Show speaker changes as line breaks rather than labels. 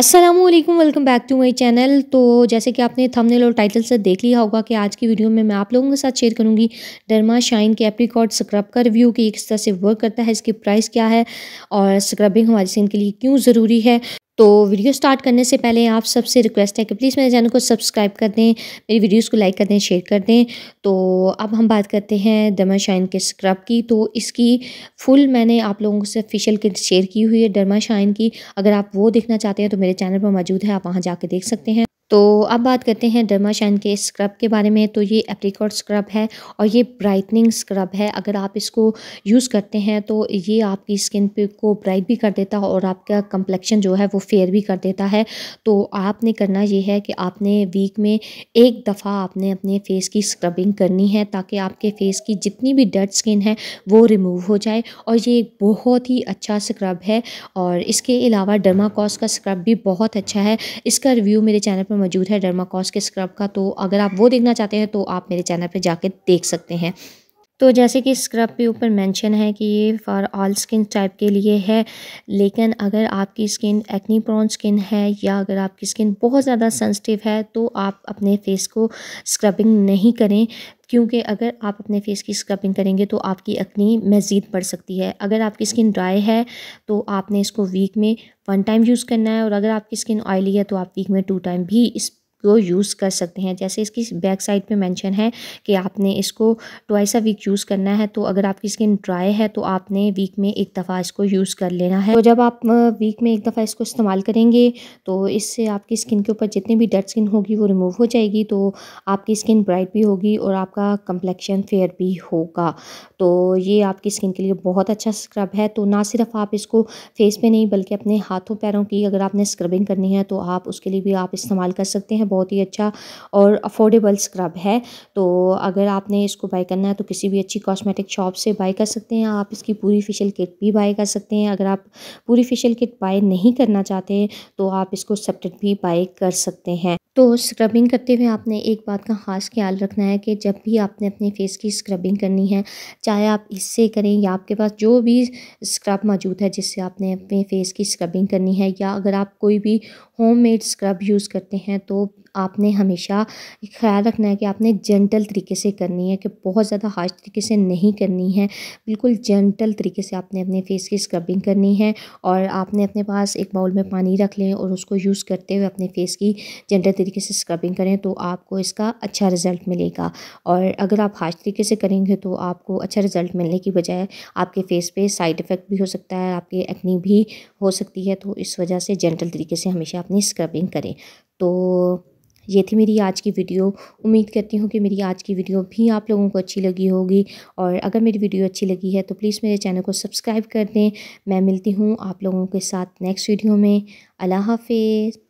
Aslam welcome back to my channel तो जैसे कि आपने थंबनेल और टाइटल से देख लिया होगा कि आज की वीडियो में मैं आप लोगों के साथ शेयर करूंगी डरमा शाइन के एप्रीकॉड स्क्रब का रिव्यू कि किस तरह से वर्क करता है इसकी प्राइस क्या है और स्क्रबिंग हमारी स्किन के लिए क्यों ज़रूरी है तो वीडियो स्टार्ट करने से पहले आप सबसे रिक्वेस्ट है कि प्लीज़ मेरे चैनल को सब्सक्राइब कर दें मेरी वीडियोस को लाइक कर दें शेयर कर दें तो अब हम बात करते हैं डर्मा शाइन के स्क्रब की तो इसकी फुल मैंने आप लोगों से फेशियल किट शेयर की हुई है डर्मा शाइन की अगर आप वो देखना चाहते हैं तो मेरे चैनल पर मौजूद है आप वहाँ जा देख सकते हैं तो अब बात करते हैं डर्माशाइन के स्क्रब के बारे में तो ये एप्रिकॉट स्क्रब है और ये ब्राइटनिंग स्क्रब है अगर आप इसको यूज़ करते हैं तो ये आपकी स्किन पे को ब्राइट भी कर देता है और आपका कंप्लेक्शन जो है वो फेयर भी कर देता है तो आपने करना ये है कि आपने वीक में एक दफ़ा आपने अपने फेस की स्क्रबिंग करनी है ताकि आपके फेस की जितनी भी डेड स्किन है वो रिमूव हो जाए और ये एक बहुत ही अच्छा स्क्रब है और इसके अलावा डर्माकॉस का स्क्रब भी बहुत अच्छा है इसका रिव्यू मेरे चैनल पर मौजूद है डर्माकॉस के स्क्रब का तो अगर आप वो देखना चाहते हैं तो आप मेरे चैनल पर जाके देख सकते हैं तो जैसे कि स्क्रब के ऊपर मेंशन है कि ये फॉर ऑल स्किन टाइप के लिए है लेकिन अगर आपकी स्किन एक्नी प्रोन स्किन है या अगर आपकी स्किन बहुत ज़्यादा सेंसिटिव है तो आप अपने फेस को स्क्रबिंग नहीं करें क्योंकि अगर आप अपने फेस की स्क्रबिंग करेंगे तो आपकी अकनी मज़ीद बढ़ सकती है अगर आपकी स्किन ड्राई है तो आपने इसको वीक में वन टाइम यूज़ करना है और अगर आपकी स्किन ऑयली है तो आप वीक में टू टाइम भी इस को यूज़ कर सकते हैं जैसे इसकी बैक साइड पे मेंशन है कि आपने इसको ट्वाइस अ वीक यूज़ करना है तो अगर आपकी स्किन ड्राई है तो आपने वीक में एक दफ़ा इसको यूज़ कर लेना है तो जब आप वीक में एक दफ़ा इसको इस्तेमाल करेंगे तो इससे आपकी स्किन के ऊपर जितनी भी डेड स्किन होगी वो रिमूव हो जाएगी तो आपकी स्किन ब्राइट भी होगी और आपका कम्प्लेक्शन फेयर भी होगा तो ये आपकी स्किन के लिए बहुत अच्छा स्क्रब है तो ना सिर्फ आप इसको फेस पर नहीं बल्कि अपने हाथों पैरों की अगर आपने स्क्रबिंग करनी है तो आप उसके लिए भी आप इस्तेमाल कर सकते हैं बहुत ही अच्छा और अफोर्डेबल स्क्रब है तो अगर आपने इसको बाई करना है तो किसी भी अच्छी कॉस्मेटिक शॉप से बाई कर सकते हैं आप इसकी पूरी फेशियल किट भी बाई कर सकते हैं अगर आप पूरी फेशियल किट बाई नहीं करना चाहते तो आप इसको सेपरेट भी बाई कर सकते हैं तो स्क्रबिंग करते हुए आपने एक बात का ख़ास ख्याल रखना है कि जब भी आपने अपने फेस की स्क्रबिंग करनी है चाहे आप इससे करें या आपके पास जो भी स्क्रब मौजूद है जिससे आपने अपने फेस की स्क्रबिंग करनी है या अगर आप कोई भी होम मेड स्क्रब यूज़ करते हैं तो आपने हमेशा ख्याल रखना है कि आपने जेंटल तरीके से करनी है कि बहुत ज़्यादा हार्श तरीके से नहीं करनी है बिल्कुल जेंटल तरीके से आपने अपने फेस की स्क्रबिंग करनी है और आपने अपने पास एक बाउल में पानी रख लें और उसको यूज़ करते हुए अपने फेस की जेंटल तरीके से स्क्रबिंग करें तो आपको इसका अच्छा रिज़ल्ट मिलेगा और अगर आप हार्श तरीके से करेंगे तो आपको अच्छा रिज़ल्ट मिलने की बजाय आपके फेस पर साइड इफ़ेक्ट भी हो सकता है आपकी एक्नी भी हो सकती है तो इस वजह से जेंटल तरीके से हमेशा अपनी स्क्रबिंग करें तो ये थी मेरी आज की वीडियो उम्मीद करती हूँ कि मेरी आज की वीडियो भी आप लोगों को अच्छी लगी होगी और अगर मेरी वीडियो अच्छी लगी है तो प्लीज़ मेरे चैनल को सब्सक्राइब कर दें मैं मिलती हूँ आप लोगों के साथ नेक्स्ट वीडियो में अल्लाह हाफिज़